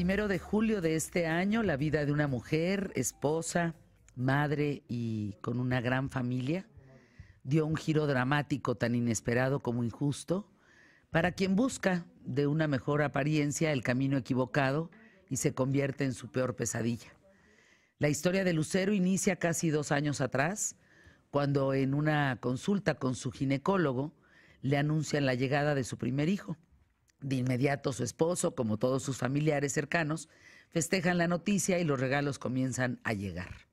Primero de julio de este año, la vida de una mujer, esposa, madre y con una gran familia, dio un giro dramático tan inesperado como injusto para quien busca de una mejor apariencia el camino equivocado y se convierte en su peor pesadilla. La historia de Lucero inicia casi dos años atrás, cuando en una consulta con su ginecólogo le anuncian la llegada de su primer hijo. De inmediato su esposo, como todos sus familiares cercanos, festejan la noticia y los regalos comienzan a llegar.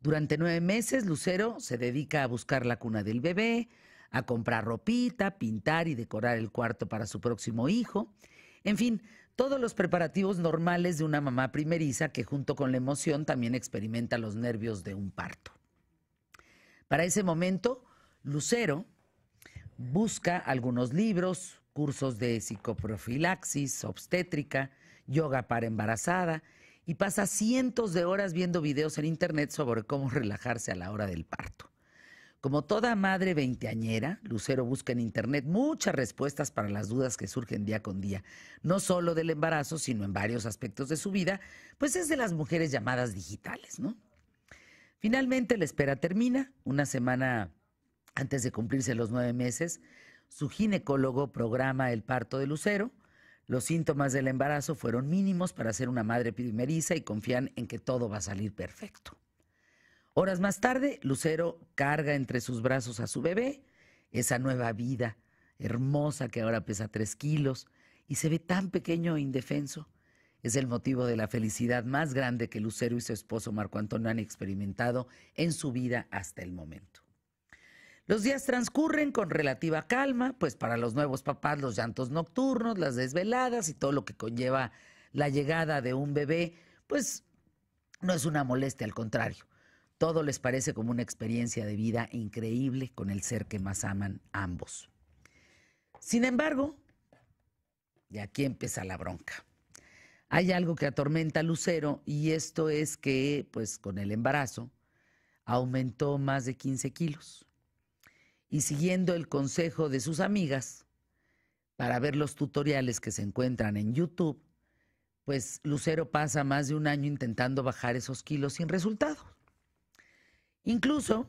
Durante nueve meses, Lucero se dedica a buscar la cuna del bebé, a comprar ropita, pintar y decorar el cuarto para su próximo hijo. En fin, todos los preparativos normales de una mamá primeriza que junto con la emoción también experimenta los nervios de un parto. Para ese momento, Lucero busca algunos libros, cursos de psicoprofilaxis, obstétrica, yoga para embarazada y pasa cientos de horas viendo videos en internet sobre cómo relajarse a la hora del parto. Como toda madre veinteañera, Lucero busca en internet muchas respuestas para las dudas que surgen día con día, no solo del embarazo, sino en varios aspectos de su vida, pues es de las mujeres llamadas digitales, ¿no? Finalmente la espera termina, una semana antes de cumplirse los nueve meses, su ginecólogo programa el parto de Lucero. Los síntomas del embarazo fueron mínimos para ser una madre primeriza y confían en que todo va a salir perfecto. Horas más tarde, Lucero carga entre sus brazos a su bebé, esa nueva vida hermosa que ahora pesa tres kilos y se ve tan pequeño e indefenso. Es el motivo de la felicidad más grande que Lucero y su esposo Marco Antonio han experimentado en su vida hasta el momento. Los días transcurren con relativa calma, pues para los nuevos papás los llantos nocturnos, las desveladas y todo lo que conlleva la llegada de un bebé, pues no es una molestia, al contrario. Todo les parece como una experiencia de vida increíble con el ser que más aman ambos. Sin embargo, y aquí empieza la bronca. Hay algo que atormenta a Lucero y esto es que, pues con el embarazo, aumentó más de 15 kilos y siguiendo el consejo de sus amigas para ver los tutoriales que se encuentran en YouTube, pues Lucero pasa más de un año intentando bajar esos kilos sin resultado. Incluso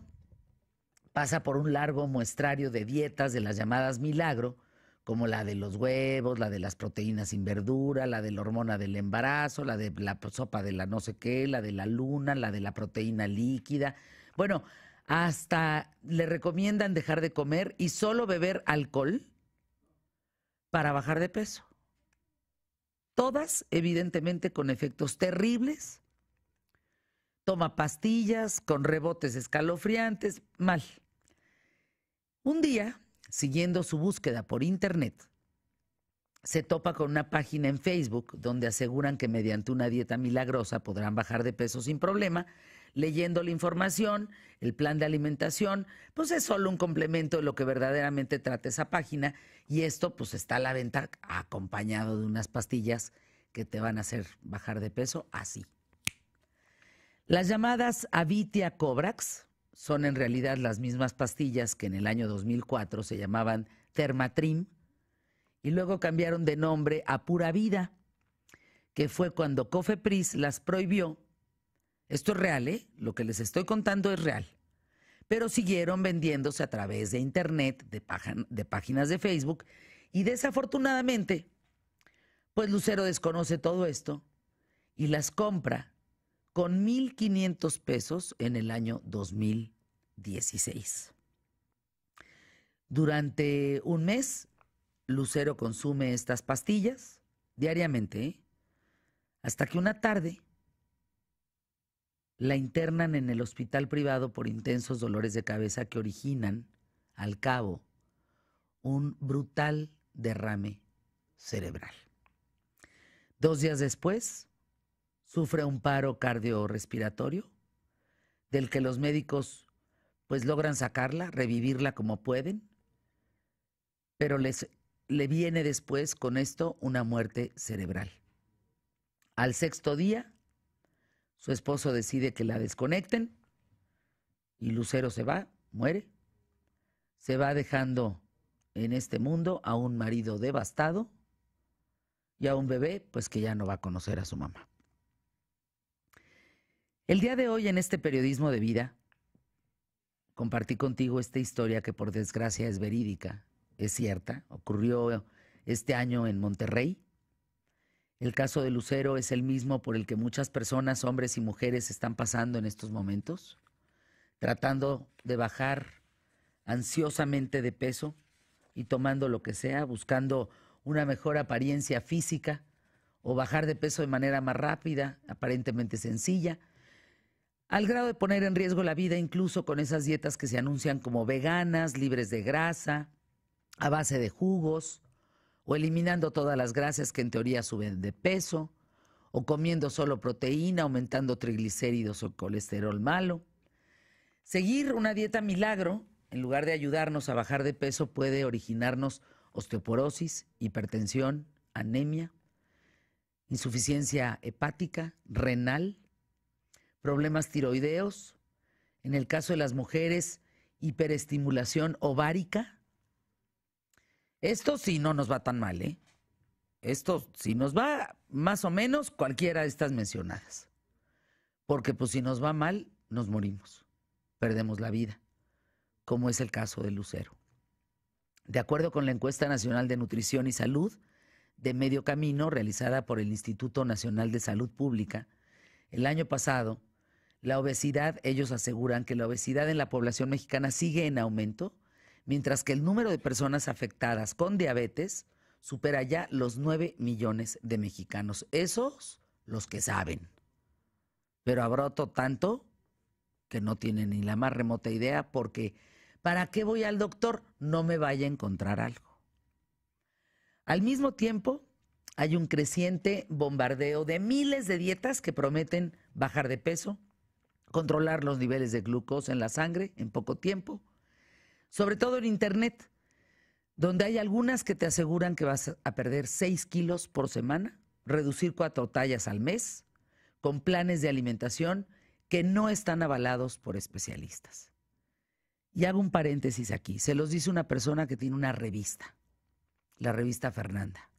pasa por un largo muestrario de dietas de las llamadas milagro, como la de los huevos, la de las proteínas sin verdura, la de la hormona del embarazo, la de la sopa de la no sé qué, la de la luna, la de la proteína líquida. Bueno, hasta le recomiendan dejar de comer y solo beber alcohol para bajar de peso. Todas, evidentemente, con efectos terribles. Toma pastillas con rebotes escalofriantes, mal. Un día, siguiendo su búsqueda por Internet, se topa con una página en Facebook donde aseguran que mediante una dieta milagrosa podrán bajar de peso sin problema leyendo la información, el plan de alimentación, pues es solo un complemento de lo que verdaderamente trata esa página y esto pues está a la venta acompañado de unas pastillas que te van a hacer bajar de peso así. Las llamadas Avitia Cobrax son en realidad las mismas pastillas que en el año 2004 se llamaban Thermatrim y luego cambiaron de nombre a Pura Vida, que fue cuando Cofepris las prohibió esto es real, ¿eh? Lo que les estoy contando es real. Pero siguieron vendiéndose a través de internet, de, páginas de Facebook, y desafortunadamente, pues Lucero desconoce todo esto y las compra con 1.500 pesos en el año 2016. Durante un mes, Lucero consume estas pastillas diariamente, ¿eh? hasta que una tarde la internan en el hospital privado por intensos dolores de cabeza que originan, al cabo, un brutal derrame cerebral. Dos días después, sufre un paro cardiorrespiratorio del que los médicos pues logran sacarla, revivirla como pueden, pero les, le viene después con esto una muerte cerebral. Al sexto día, su esposo decide que la desconecten y Lucero se va, muere. Se va dejando en este mundo a un marido devastado y a un bebé, pues que ya no va a conocer a su mamá. El día de hoy en este periodismo de vida, compartí contigo esta historia que por desgracia es verídica, es cierta, ocurrió este año en Monterrey, el caso de Lucero es el mismo por el que muchas personas, hombres y mujeres, están pasando en estos momentos, tratando de bajar ansiosamente de peso y tomando lo que sea, buscando una mejor apariencia física o bajar de peso de manera más rápida, aparentemente sencilla, al grado de poner en riesgo la vida incluso con esas dietas que se anuncian como veganas, libres de grasa, a base de jugos, o eliminando todas las grasas que en teoría suben de peso, o comiendo solo proteína, aumentando triglicéridos o colesterol malo. Seguir una dieta milagro, en lugar de ayudarnos a bajar de peso, puede originarnos osteoporosis, hipertensión, anemia, insuficiencia hepática, renal, problemas tiroideos, en el caso de las mujeres, hiperestimulación ovárica, esto sí no nos va tan mal, ¿eh? Esto sí nos va más o menos cualquiera de estas mencionadas. Porque pues si nos va mal, nos morimos, perdemos la vida, como es el caso de Lucero. De acuerdo con la encuesta nacional de nutrición y salud de medio camino realizada por el Instituto Nacional de Salud Pública, el año pasado, la obesidad, ellos aseguran que la obesidad en la población mexicana sigue en aumento, mientras que el número de personas afectadas con diabetes supera ya los 9 millones de mexicanos. Esos los que saben. Pero abroto tanto que no tienen ni la más remota idea porque ¿para qué voy al doctor? No me vaya a encontrar algo. Al mismo tiempo, hay un creciente bombardeo de miles de dietas que prometen bajar de peso, controlar los niveles de glucosa en la sangre en poco tiempo, sobre todo en Internet, donde hay algunas que te aseguran que vas a perder 6 kilos por semana, reducir cuatro tallas al mes, con planes de alimentación que no están avalados por especialistas. Y hago un paréntesis aquí. Se los dice una persona que tiene una revista, la revista Fernanda.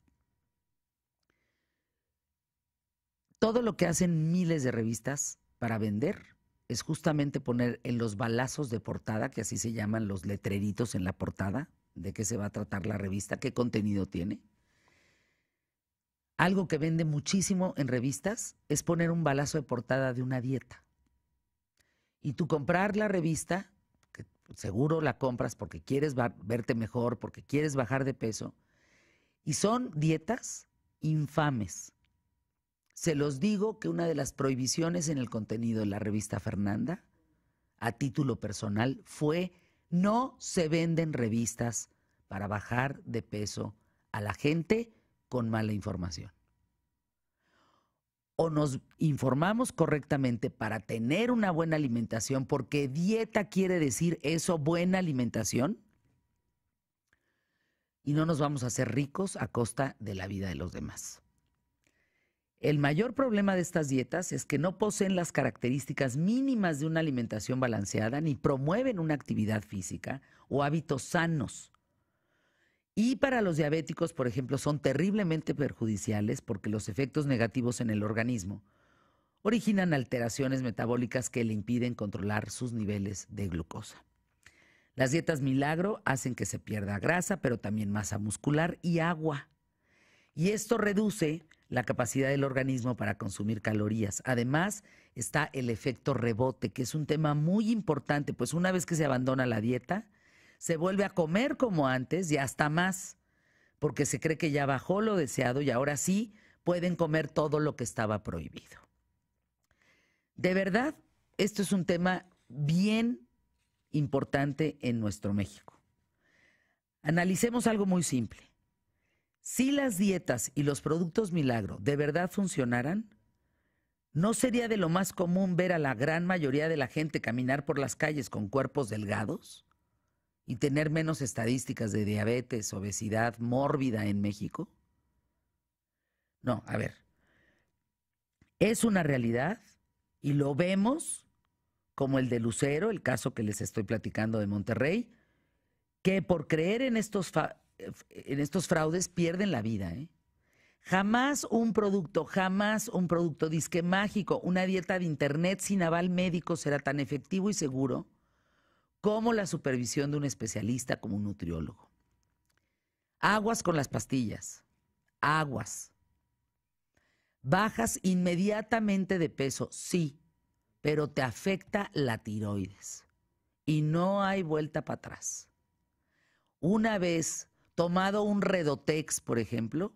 Todo lo que hacen miles de revistas para vender es justamente poner en los balazos de portada, que así se llaman los letreritos en la portada, de qué se va a tratar la revista, qué contenido tiene. Algo que vende muchísimo en revistas es poner un balazo de portada de una dieta. Y tú comprar la revista, que seguro la compras porque quieres verte mejor, porque quieres bajar de peso, y son dietas infames. Se los digo que una de las prohibiciones en el contenido de la revista Fernanda, a título personal, fue no se venden revistas para bajar de peso a la gente con mala información. O nos informamos correctamente para tener una buena alimentación, porque dieta quiere decir eso, buena alimentación, y no nos vamos a hacer ricos a costa de la vida de los demás. El mayor problema de estas dietas es que no poseen las características mínimas de una alimentación balanceada ni promueven una actividad física o hábitos sanos. Y para los diabéticos, por ejemplo, son terriblemente perjudiciales porque los efectos negativos en el organismo originan alteraciones metabólicas que le impiden controlar sus niveles de glucosa. Las dietas milagro hacen que se pierda grasa, pero también masa muscular y agua. Y esto reduce la capacidad del organismo para consumir calorías. Además, está el efecto rebote, que es un tema muy importante, pues una vez que se abandona la dieta, se vuelve a comer como antes y hasta más, porque se cree que ya bajó lo deseado y ahora sí pueden comer todo lo que estaba prohibido. De verdad, esto es un tema bien importante en nuestro México. Analicemos algo muy simple. Si las dietas y los productos milagro de verdad funcionaran, ¿no sería de lo más común ver a la gran mayoría de la gente caminar por las calles con cuerpos delgados y tener menos estadísticas de diabetes, obesidad mórbida en México? No, a ver, es una realidad y lo vemos como el de Lucero, el caso que les estoy platicando de Monterrey, que por creer en estos en estos fraudes pierden la vida. ¿eh? Jamás un producto, jamás un producto disque mágico, una dieta de internet sin aval médico será tan efectivo y seguro como la supervisión de un especialista como un nutriólogo. Aguas con las pastillas, aguas. Bajas inmediatamente de peso, sí, pero te afecta la tiroides y no hay vuelta para atrás. Una vez tomado un Redotex, por ejemplo,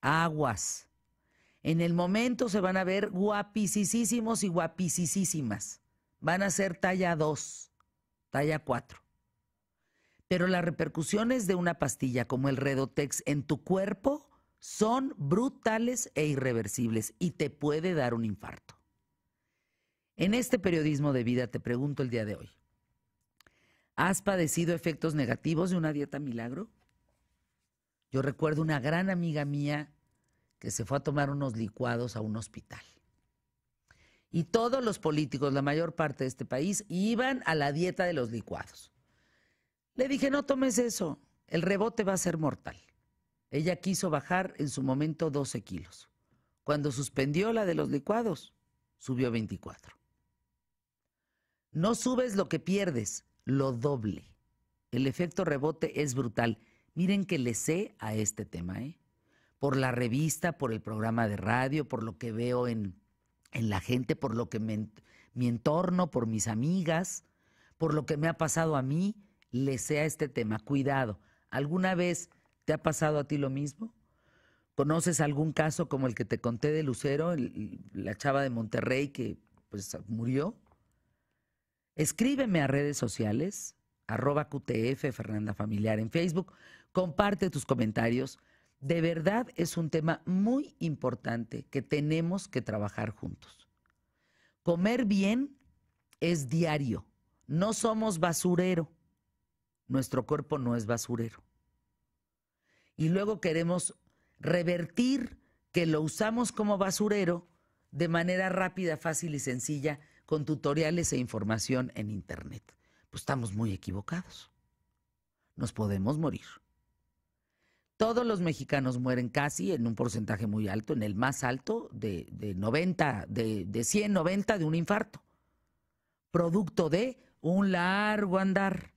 aguas. En el momento se van a ver guapisísimos y guapisísimas. Van a ser talla 2, talla 4. Pero las repercusiones de una pastilla como el Redotex en tu cuerpo son brutales e irreversibles y te puede dar un infarto. En este periodismo de vida te pregunto el día de hoy, ¿Has padecido efectos negativos de una dieta milagro? Yo recuerdo una gran amiga mía que se fue a tomar unos licuados a un hospital. Y todos los políticos, la mayor parte de este país, iban a la dieta de los licuados. Le dije, no tomes eso, el rebote va a ser mortal. Ella quiso bajar en su momento 12 kilos. Cuando suspendió la de los licuados, subió 24. No subes lo que pierdes, lo doble. El efecto rebote es brutal. Miren que le sé a este tema, ¿eh? Por la revista, por el programa de radio, por lo que veo en, la gente, por lo que mi entorno, por mis amigas, por lo que me ha pasado a mí, le sé a este tema. Cuidado. ¿Alguna vez te ha pasado a ti lo mismo? ¿Conoces algún caso como el que te conté de Lucero, la chava de Monterrey que pues murió? Escríbeme a redes sociales, arroba QTF, Fernanda Familiar en Facebook. Comparte tus comentarios. De verdad es un tema muy importante que tenemos que trabajar juntos. Comer bien es diario. No somos basurero. Nuestro cuerpo no es basurero. Y luego queremos revertir que lo usamos como basurero de manera rápida, fácil y sencilla con tutoriales e información en Internet. Pues estamos muy equivocados. Nos podemos morir. Todos los mexicanos mueren casi en un porcentaje muy alto, en el más alto de, de 90, de, de de un infarto. Producto de un largo andar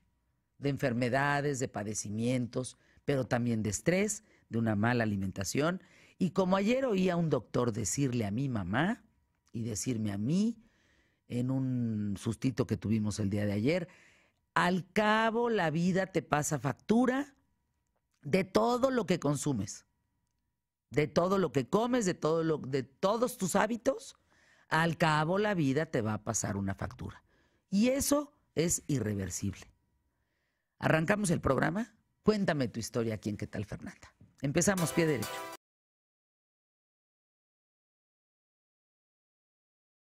de enfermedades, de padecimientos, pero también de estrés, de una mala alimentación. Y como ayer oí a un doctor decirle a mi mamá y decirme a mí, en un sustito que tuvimos el día de ayer. Al cabo, la vida te pasa factura de todo lo que consumes, de todo lo que comes, de, todo lo, de todos tus hábitos. Al cabo, la vida te va a pasar una factura. Y eso es irreversible. ¿Arrancamos el programa? Cuéntame tu historia aquí en ¿Qué tal, Fernanda? Empezamos pie derecho.